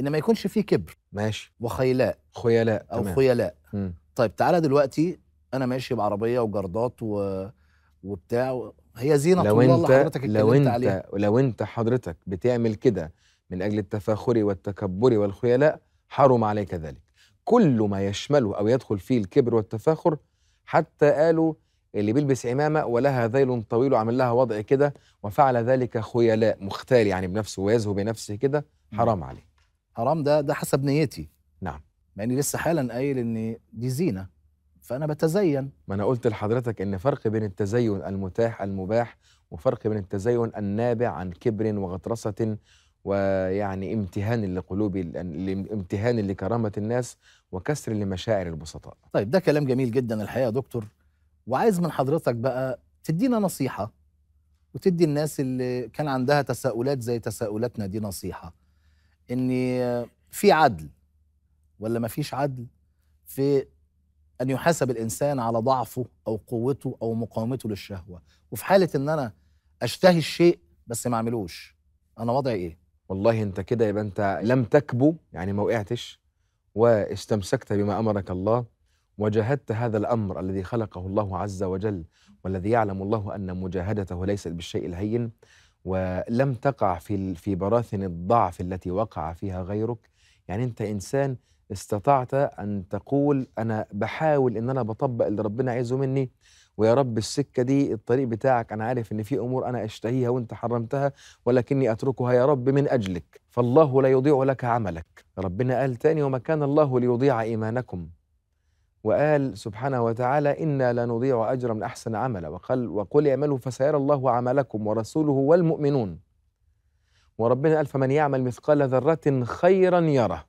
ان ما يكونش فيه كبر ماشي وخيلاء خيلاء او تمام. خيلاء مم. طيب تعالى دلوقتي انا ماشي بعربيه وجردات و... وبتاع هي زينه لو الله انت حضرتك لو انت عليها. لو انت حضرتك بتعمل كده من اجل التفاخر والتكبر والخيلاء حرم عليك ذلك كل ما يشمله او يدخل فيه الكبر والتفاخر حتى قالوا اللي بيلبس عمامه ولها ذيل طويل وعامل لها وضع كده وفعل ذلك خيلاء مختال يعني بنفسه ويزهو بنفسه كده حرام عليه حرام ده ده حسب نيتي نعم مع اني لسه حالا قايل ان دي زينه فانا بتزين ما انا قلت لحضرتك ان فرق بين التزين المتاح المباح وفرق بين التزين النابع عن كبر وغطرسه ويعني امتهان لقلوب امتهان لكرامه الناس وكسر لمشاعر البسطاء طيب ده كلام جميل جدا الحقيقه يا دكتور وعايز من حضرتك بقى تدينا نصيحه وتدي الناس اللي كان عندها تساؤلات زي تساؤلاتنا دي نصيحه ان في عدل ولا ما فيش عدل في ان يحاسب الانسان على ضعفه او قوته او مقاومته للشهوه وفي حاله ان انا اشتهي الشيء بس ما اعملوش انا وضعي ايه والله انت كده يبقى انت لم تكبو يعني ما وقعتش واستمسكت بما امرك الله وجاهدت هذا الامر الذي خلقه الله عز وجل والذي يعلم الله ان مجاهدته ليست بالشيء الهين ولم تقع في في براثن الضعف التي وقع فيها غيرك يعني انت انسان استطعت ان تقول انا بحاول ان انا بطبق اللي ربنا عايزه مني ويا رب السكة دي الطريق بتاعك أنا عارف إن في أمور أنا أشتهيها وأنت حرمتها ولكني أتركها يا رب من أجلك فالله لا يضيع لك عملك ربنا قال تاني وما كان الله ليضيع إيمانكم وقال سبحانه وتعالى إنا لا نضيع أجر من أحسن عملا وقال وقل اعملوا فسيرى الله عملكم ورسوله والمؤمنون وربنا قال فمن يعمل مثقال ذرة خيرا يره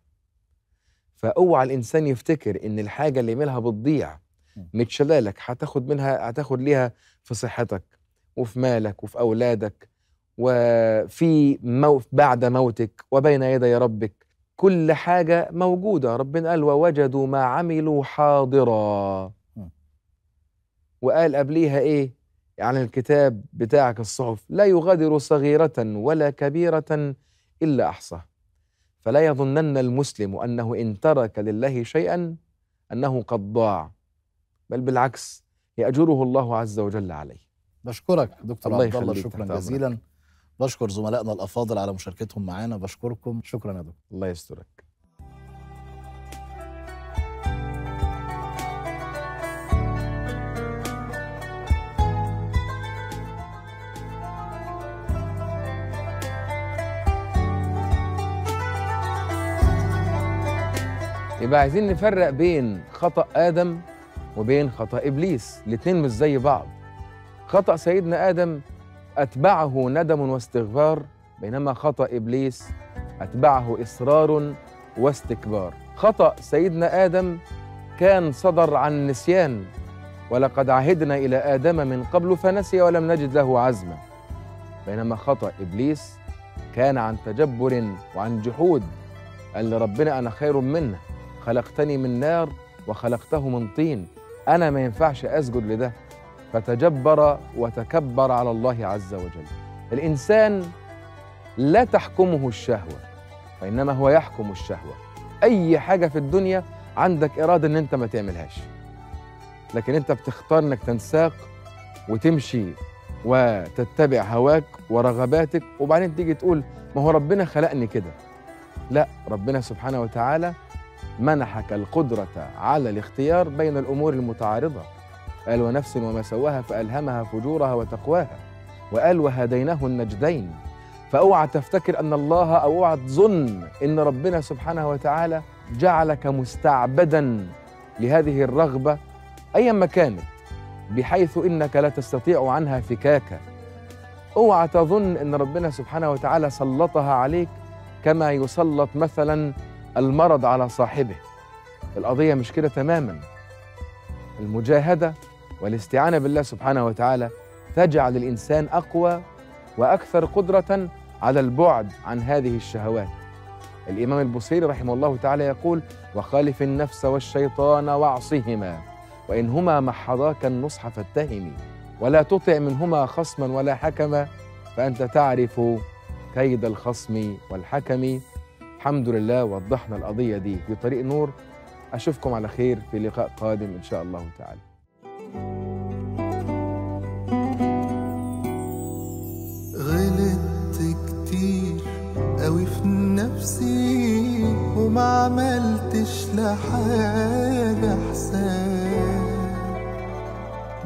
فاوعى الانسان يفتكر ان الحاجه اللي يعملها بتضيع متشلالك هتاخد منها هتاخد ليها في صحتك وفي مالك وفي اولادك وفي موت بعد موتك وبين يدي ربك كل حاجة موجودة ربنا قال ووجدوا ما عملوا حاضرا وقال قبليها إيه عن الكتاب بتاعك الصحف لا يغادر صغيرة ولا كبيرة إلا أحصاها فلا يظنن المسلم أنه إن ترك لله شيئا أنه قد ضاع بل بالعكس يأجره الله عز وجل عليه بشكرك دكتور عبد الله شكرا جزيلا بشكر زملائنا الافاضل على مشاركتهم معانا بشكركم شكرا يا دكتور الله يسترك يبقى عايزين نفرق بين خطأ آدم وبين خطأ إبليس الاتنين مش زي بعض خطأ سيدنا آدم أتبعه ندم واستغفار بينما خطأ إبليس أتبعه إصرار واستكبار خطأ سيدنا آدم كان صدر عن نسيان ولقد عهدنا إلى آدم من قبل فنسي ولم نجد له عزما بينما خطأ إبليس كان عن تجبر وعن جحود قال لربنا أنا خير منه خلقتني من نار وخلقته من طين أنا ما ينفعش أسجد لده فتجبر وتكبر على الله عز وجل الانسان لا تحكمه الشهوه وانما هو يحكم الشهوه اي حاجه في الدنيا عندك اراده ان انت ما تعملهاش لكن انت بتختار انك تنساق وتمشي وتتبع هواك ورغباتك وبعدين تيجي تقول ما هو ربنا خلقني كده لا ربنا سبحانه وتعالى منحك القدره على الاختيار بين الامور المتعارضه قال ونفس وما سواها فألهمها فجورها وتقواها وقال وهديناه النجدين فأوعى تفتكر أن الله أو أوعى تظن أن ربنا سبحانه وتعالى جعلك مستعبدا لهذه الرغبة أيا ما كانت بحيث إنك لا تستطيع عنها فكاكا اوعى تظن أن ربنا سبحانه وتعالى سلطها عليك كما يسلط مثلا المرض على صاحبه القضية مش كده تماما المجاهدة والاستعانة بالله سبحانه وتعالى تجعل الإنسان أقوى وأكثر قدرة على البعد عن هذه الشهوات الإمام البصيري رحمه الله تعالى يقول وخالف النفس والشيطان واعصهما وإنهما محضاك النصح فاتهم ولا تطع منهما خصما ولا حكما فأنت تعرف كيد الخصم والحكم الحمد لله وضحنا القضية دي في طريق نور أشوفكم على خير في لقاء قادم إن شاء الله تعالى غلطت كتير قوي في نفسي وما عملتش لحاجة حساب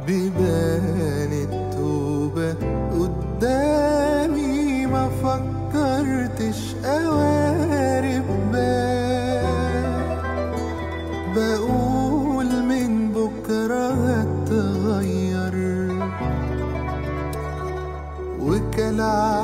ببان التوبة قدامي ما فكرت life.